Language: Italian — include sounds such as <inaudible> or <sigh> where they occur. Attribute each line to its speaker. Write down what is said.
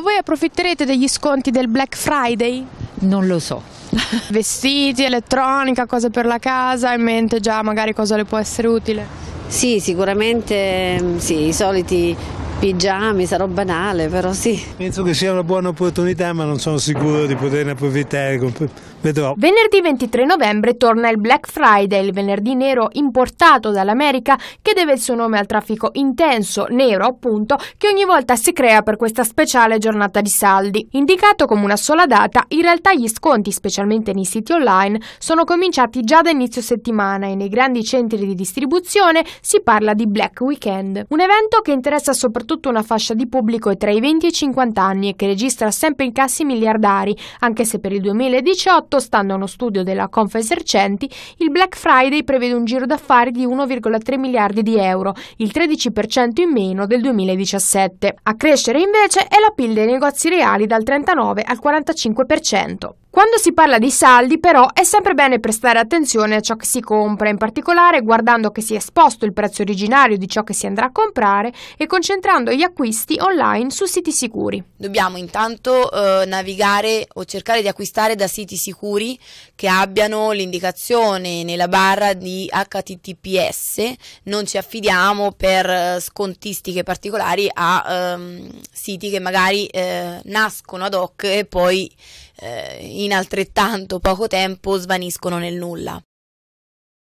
Speaker 1: Ma voi approfitterete degli sconti del Black Friday?
Speaker 2: Non lo so.
Speaker 1: <laughs> Vestiti, elettronica, cose per la casa, in mente già magari cosa le può essere utile?
Speaker 2: Sì, sicuramente mm, sì, i soliti pigiami, sarò banale, però sì.
Speaker 3: Penso che sia una buona opportunità, ma non sono sicuro di poterne approfittare. Vedrò.
Speaker 2: Venerdì
Speaker 1: 23 novembre torna il Black Friday, il venerdì nero importato dall'America che deve il suo nome al traffico intenso, nero appunto, che ogni volta si crea per questa speciale giornata di saldi. Indicato come una sola data, in realtà gli sconti, specialmente nei siti online, sono cominciati già da inizio settimana e nei grandi centri di distribuzione si parla di Black Weekend, un evento che interessa soprattutto tutta una fascia di pubblico è tra i 20 e i 50 anni e che registra sempre incassi miliardari, anche se per il 2018, stando a uno studio della Confesercenti, il Black Friday prevede un giro d'affari di 1,3 miliardi di euro, il 13% in meno del 2017. A crescere invece è la PIL dei negozi reali dal 39 al 45%. Quando si parla di saldi però è sempre bene prestare attenzione a ciò che si compra, in particolare guardando che si è esposto il prezzo originario di ciò che si andrà a comprare e concentrando gli acquisti online su siti sicuri.
Speaker 4: Dobbiamo intanto eh, navigare o cercare di acquistare da siti sicuri che abbiano l'indicazione nella barra di HTTPS, non ci affidiamo per eh, scontistiche particolari a ehm, siti che magari eh, nascono ad hoc e poi eh, in in altrettanto poco tempo svaniscono nel nulla.